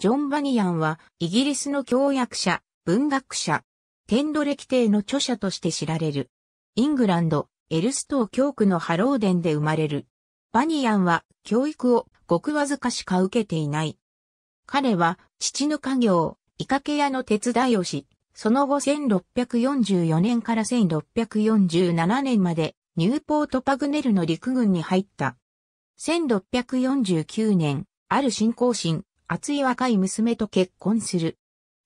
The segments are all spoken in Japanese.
ジョン・バニアンは、イギリスの教約者、文学者、天レ歴帝の著者として知られる。イングランド、エルストー教区のハローデンで生まれる。バニアンは、教育をごくわずかしか受けていない。彼は、父の家業、イカケ屋の手伝いをし、その後1644年から1647年まで、ニューポート・パグネルの陸軍に入った。1649年、ある信仰心、熱い若い娘と結婚する。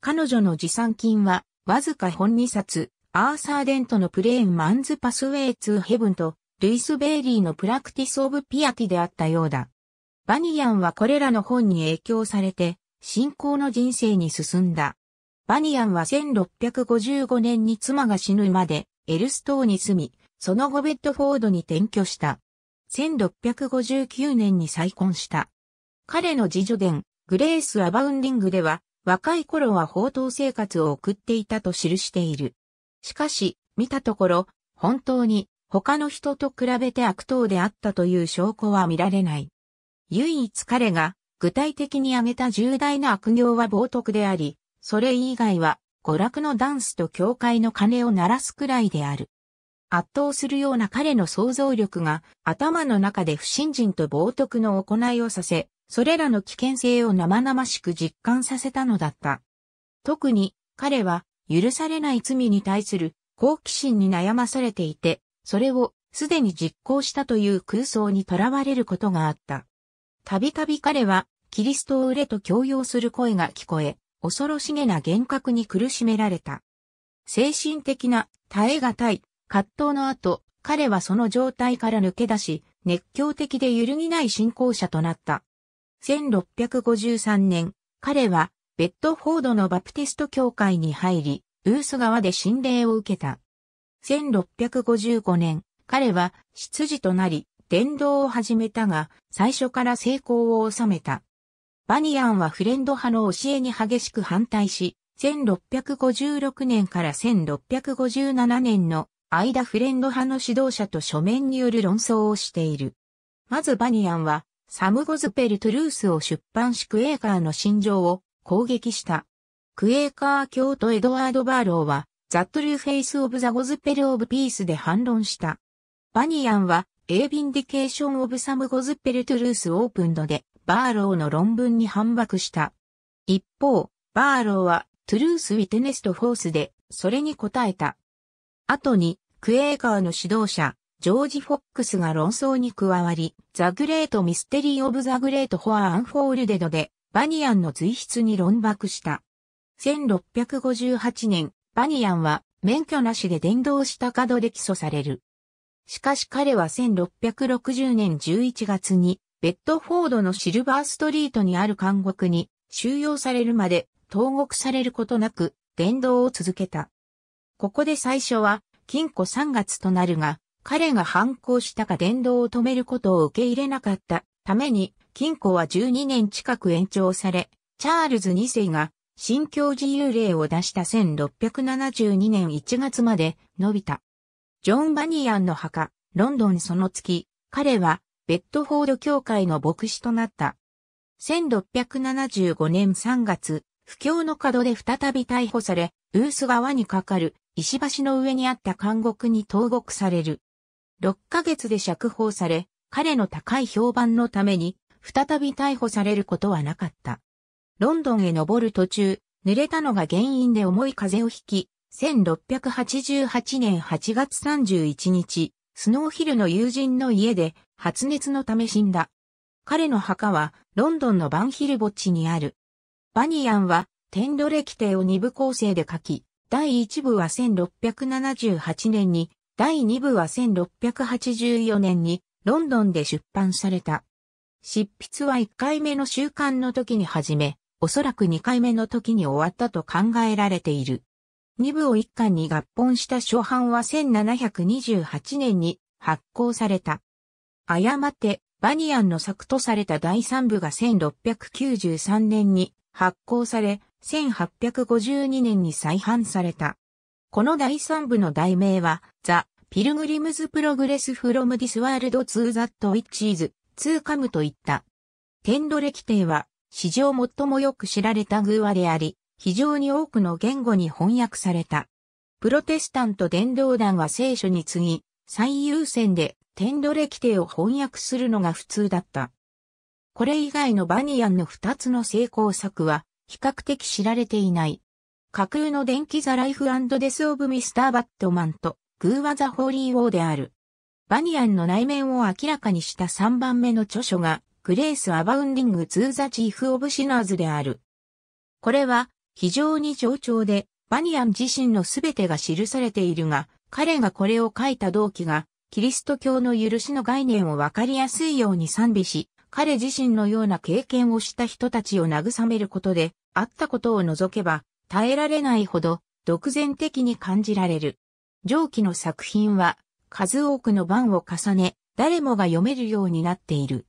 彼女の持参金は、わずか本2冊、アーサー・デントのプレーン・マンズ・パスウェイ・ツー・ヘブンと、ルイス・ベイリーのプラクティス・オブ・ピアティであったようだ。バニヤンはこれらの本に影響されて、信仰の人生に進んだ。バニヤンは1655年に妻が死ぬまで、エルストーに住み、その後ベッドフォードに転居した。1659年に再婚した。彼の次女伝、グレース・アバウンディングでは、若い頃は放蕩生活を送っていたと記している。しかし、見たところ、本当に他の人と比べて悪党であったという証拠は見られない。唯一彼が具体的に挙げた重大な悪行は冒涜であり、それ以外は娯楽のダンスと教会の鐘を鳴らすくらいである。圧倒するような彼の想像力が頭の中で不信心と冒涜の行いをさせ、それらの危険性を生々しく実感させたのだった。特に彼は許されない罪に対する好奇心に悩まされていて、それをすでに実行したという空想にとらわれることがあった。たびたび彼はキリストを売れと強要する声が聞こえ、恐ろしげな幻覚に苦しめられた。精神的な耐え難い葛藤の後、彼はその状態から抜け出し、熱狂的で揺るぎない信仰者となった。1653年、彼は、ベッドフォードのバプティスト教会に入り、ウース川で神霊を受けた。1655年、彼は執事となり、伝道を始めたが、最初から成功を収めた。バニアンはフレンド派の教えに激しく反対し、1656年から1657年の間フレンド派の指導者と書面による論争をしている。まずバニアンはサム・ゴズペル・トゥルースを出版しクエーカーの心情を攻撃した。クエーカー教徒エドワード・バーローは、ザ・トゥルーフェイス・オブ・ザ・ゴズペル・オブ・ピースで反論した。バニアンは、エービンディケーション・オブ・サム・ゴズペル・トゥルース・オープンドで、バーローの論文に反駁した。一方、バーローは、トゥルース・ウィテネスト・フォースで、それに答えた。後に、クエーカーの指導者、ジョージ・フォックスが論争に加わり、ザ・グレート・ミステリー・オブ・ザ・グレート・ホア・アンフォールデドで、バニヤンの随筆に論爆した。1658年、バニヤンは免許なしで伝道した角で起訴される。しかし彼は1660年11月に、ベッドフォードのシルバーストリートにある監獄に収容されるまで投獄されることなく伝道を続けた。ここで最初は禁錮3月となるが、彼が反抗したが伝道を止めることを受け入れなかったために、禁錮は12年近く延長され、チャールズ2世が新教自由令を出した1672年1月まで伸びた。ジョン・バニアンの墓、ロンドンその月、彼はベッドフォード教会の牧師となった。1675年3月、不況の門で再び逮捕され、ウース川に架かる石橋の上にあった監獄に投獄される。6ヶ月で釈放され、彼の高い評判のために、再び逮捕されることはなかった。ロンドンへ登る途中、濡れたのが原因で重い風邪をひき、1688年8月31日、スノーヒルの友人の家で発熱のため死んだ。彼の墓はロンドンのバンヒル墓地にある。バニアンは天奴歴帝を二部構成で書き、第一部は1678年に第2部は1684年にロンドンで出版された。執筆は1回目の週刊の時に始め、おそらく2回目の時に終わったと考えられている。2部を1巻に合本した初版は1728年に発行された。誤って、バニアンの作とされた第3部が1693年に発行され、1852年に再版された。この第3部の題名は、ザ・ピルグリムズ・プログレス・フロム・ディス・ワールド・ツー・ザット・イッチーズ・ツー・カムといった。テンド歴帝は、史上最もよく知られた偶話であり、非常に多くの言語に翻訳された。プロテスタント伝道団は聖書に次ぎ、最優先でテンド歴帝を翻訳するのが普通だった。これ以外のバニアンの二つの成功作は、比較的知られていない。架空の電気ザ・ライフアンド・デス・オブ・ミスター・バットマンと、グー・ワ・ザ・ホーリー・ウォーである。バニアンの内面を明らかにした3番目の著書が、グレース・アバウンディング・ツー・ザ・チーフ・オブ・シナーズである。これは、非常に冗長で、バニアン自身の全てが記されているが、彼がこれを書いた動機が、キリスト教の許しの概念をわかりやすいように賛美し、彼自身のような経験をした人たちを慰めることで、あったことを除けば、耐えられないほど独善的に感じられる。上記の作品は数多くの版を重ね、誰もが読めるようになっている。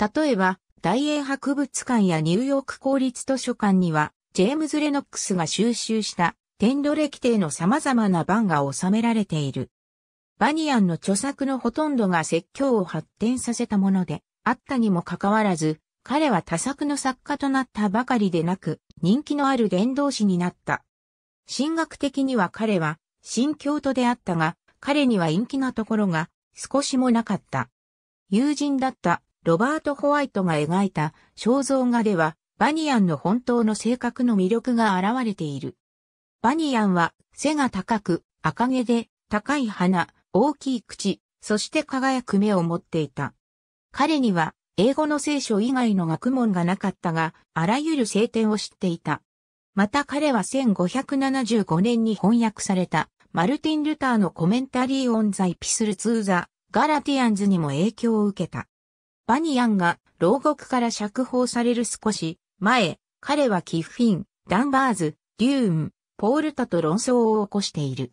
例えば、大英博物館やニューヨーク公立図書館には、ジェームズ・レノックスが収集した天路歴定の様々な版が収められている。バニアンの著作のほとんどが説教を発展させたものであったにもかかわらず、彼は多作の作家となったばかりでなく、人気のある伝道師になった。神学的には彼は、新教徒であったが、彼には陰気なところが少しもなかった。友人だったロバート・ホワイトが描いた肖像画では、バニアンの本当の性格の魅力が現れている。バニアンは背が高く、赤毛で、高い鼻、大きい口、そして輝く目を持っていた。彼には英語の聖書以外の学問がなかったが、あらゆる聖典を知っていた。また彼は1575年に翻訳された、マルティン・ルターのコメンタリー・オン・ザ・イピスル・ツー・ザ・ガラティアンズにも影響を受けた。バニアンが牢獄から釈放される少し前、彼はキッフィン、ダンバーズ、デューン、ポールタと論争を起こしている。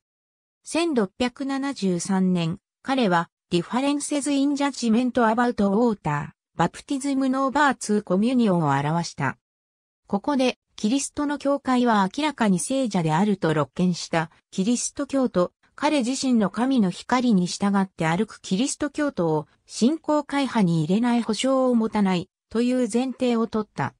1673年、彼は、ディファレンセズ・イン・ジャッジメント・アバウト・ウォーター。バプティズムノーバーツーコミュニオンを表した。ここで、キリストの教会は明らかに聖者であると露見したキリスト教徒、彼自身の神の光に従って歩くキリスト教徒を信仰会派に入れない保証を持たないという前提を取った。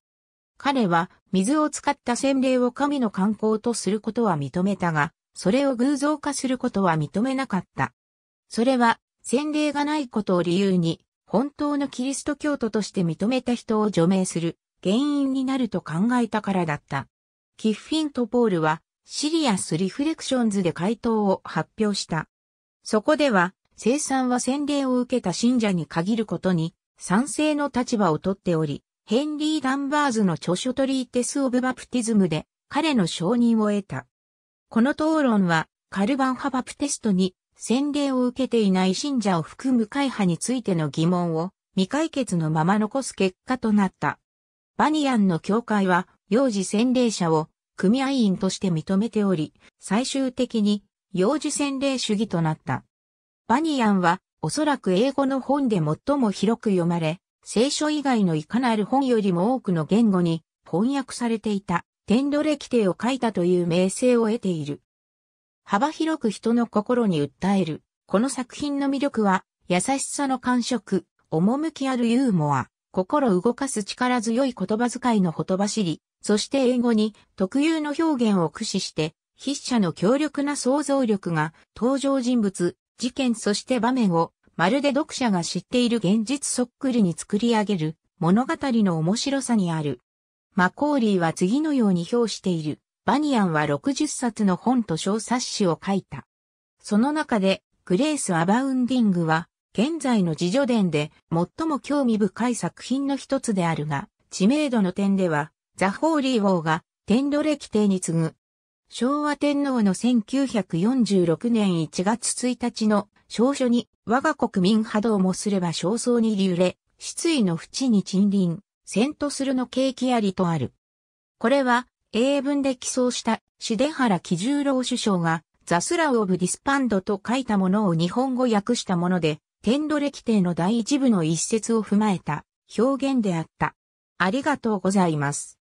彼は水を使った洗礼を神の観光とすることは認めたが、それを偶像化することは認めなかった。それは洗礼がないことを理由に本当のキリスト教徒として認めた人を除名する原因になると考えたからだった。キッフィンとポールはシリアス・リフレクションズで回答を発表した。そこでは、生産は洗礼を受けた信者に限ることに賛成の立場をとっており、ヘンリー・ダンバーズの著書トリーテス・オブ・バプティズムで彼の承認を得た。この討論はカルバン派バプテストに洗礼を受けていない信者を含む会派についての疑問を未解決のまま残す結果となった。バニアンの教会は、幼児洗礼者を組合員として認めており、最終的に幼児洗礼主義となった。バニアンは、おそらく英語の本で最も広く読まれ、聖書以外のいかなる本よりも多くの言語に翻訳されていた、天奴歴帝を書いたという名声を得ている。幅広く人の心に訴える。この作品の魅力は、優しさの感触、趣あるユーモア、心動かす力強い言葉遣いのほとばしり、そして英語に特有の表現を駆使して、筆者の強力な想像力が登場人物、事件そして場面をまるで読者が知っている現実そっくりに作り上げる物語の面白さにある。マコーリーは次のように評している。バニアンは60冊の本と小冊子を書いた。その中で、グレース・アバウンディングは、現在の自助伝で最も興味深い作品の一つであるが、知名度の点では、ザ・ホーリー王が天奴歴帝に次ぐ。昭和天皇の1946年1月1日の少書に我が国民波動もすれば焦燥に流れ、失意の淵に沈臨、戦とするの景気ありとある。これは英文で起草したジ原喜ロ郎首相がザスラウ・オブ・ディスパンドと書いたものを日本語訳したもので、天奴歴帝の第一部の一節を踏まえた表現であった。ありがとうございます。